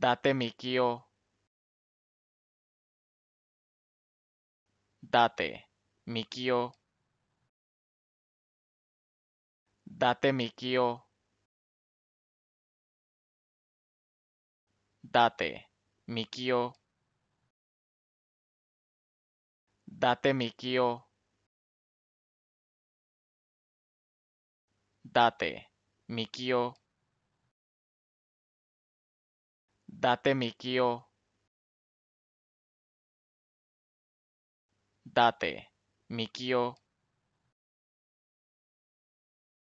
Date Mikio. Date Mikio. Date Mikio. Date Mikio. Date Mikio. Date Date Mikio. Date Mikio.